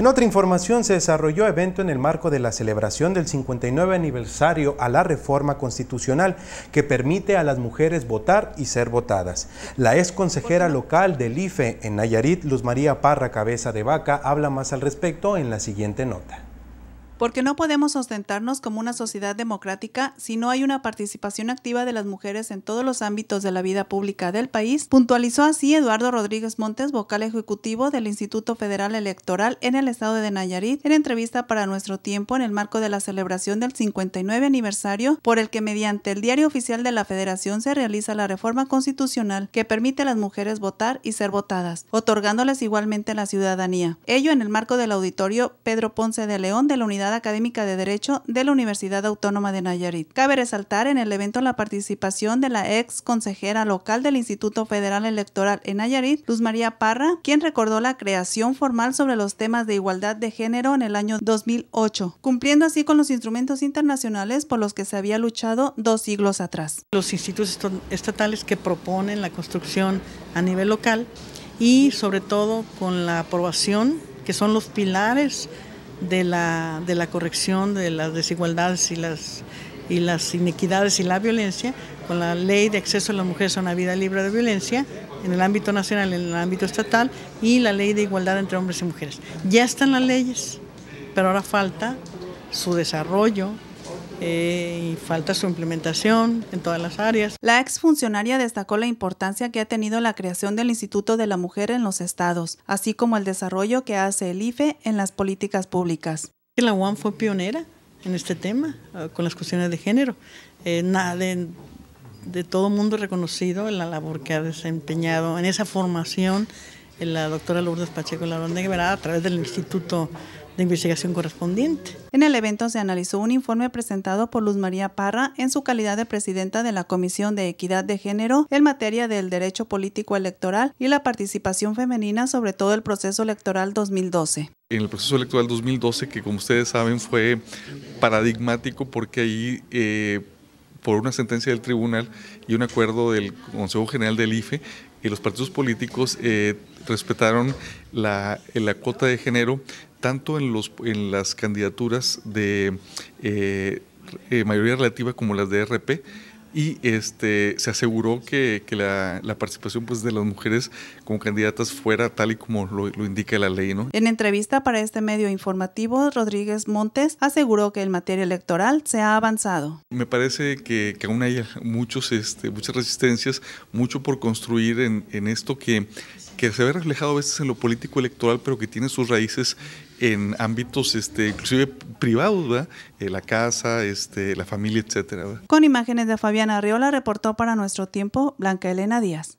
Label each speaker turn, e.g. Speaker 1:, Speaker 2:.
Speaker 1: En otra información, se desarrolló evento en el marco de la celebración del 59 aniversario a la reforma constitucional que permite a las mujeres votar y ser votadas. La ex consejera local del IFE en Nayarit, Luz María Parra Cabeza de Vaca, habla más al respecto en la siguiente nota
Speaker 2: porque no podemos ostentarnos como una sociedad democrática si no hay una participación activa de las mujeres en todos los ámbitos de la vida pública del país, puntualizó así Eduardo Rodríguez Montes, vocal ejecutivo del Instituto Federal Electoral en el estado de Nayarit, en entrevista para Nuestro Tiempo en el marco de la celebración del 59 aniversario, por el que mediante el Diario Oficial de la Federación se realiza la reforma constitucional que permite a las mujeres votar y ser votadas, otorgándoles igualmente la ciudadanía. Ello en el marco del auditorio Pedro Ponce de León de la Unidad Académica de Derecho de la Universidad Autónoma de Nayarit. Cabe resaltar en el evento la participación de la ex consejera local del Instituto Federal Electoral en Nayarit, Luz María Parra, quien recordó la creación formal sobre los temas de igualdad de género en el año 2008, cumpliendo así con los instrumentos internacionales por los que se había luchado dos siglos atrás. Los institutos estatales que proponen la construcción
Speaker 3: a nivel local y sobre todo con la aprobación, que son los pilares de la, de la corrección de las desigualdades y las, y las inequidades y la violencia, con la ley de acceso a las mujeres a una vida libre de violencia en el ámbito nacional, en el ámbito estatal, y la ley de igualdad entre hombres y mujeres. Ya están las leyes, pero ahora falta su desarrollo, eh,
Speaker 2: y falta su implementación en todas las áreas. La exfuncionaria destacó la importancia que ha tenido la creación del Instituto de la Mujer en los estados, así como el desarrollo que hace el IFE en las políticas públicas.
Speaker 3: La UAM fue pionera
Speaker 2: en este tema,
Speaker 3: ah, con las cuestiones de género. Eh, de, todo mundo reconocido en la labor que ha desempeñado en esa formación eh, la doctora Lourdes Pacheco Larón de Guevara a través del Instituto investigación correspondiente.
Speaker 2: En el evento se analizó un informe presentado por Luz María Parra en su calidad de presidenta de la Comisión de Equidad de Género en materia del derecho político electoral y la participación femenina sobre todo el proceso electoral 2012
Speaker 1: en el proceso electoral 2012, que como ustedes saben fue paradigmático porque ahí eh, por una sentencia del tribunal y un acuerdo del Consejo General del IFE, y los partidos políticos eh, respetaron la, eh, la, cuota de género tanto en, los, en las candidaturas de eh, mayoría relativa como las de RP y este, se aseguró que, la, participación pues, de las mujeres como candidatas fuera tal y como lo, indica la ley. ¿no?
Speaker 2: En entrevista para este medio informativo, Rodríguez Montes aseguró que en materia electoral se ha avanzado.
Speaker 1: Me parece que, aún hay muchos, este, muchas resistencias, mucho por construir en, esto que, que se ve reflejado a veces en lo político electoral, pero que tiene sus raíces en ámbitos este, inclusive privados, eh, la casa, este, la familia, etc.
Speaker 2: Con imágenes de Fabián Diana Riola reportó para nuestro tiempo Blanca Elena Díaz.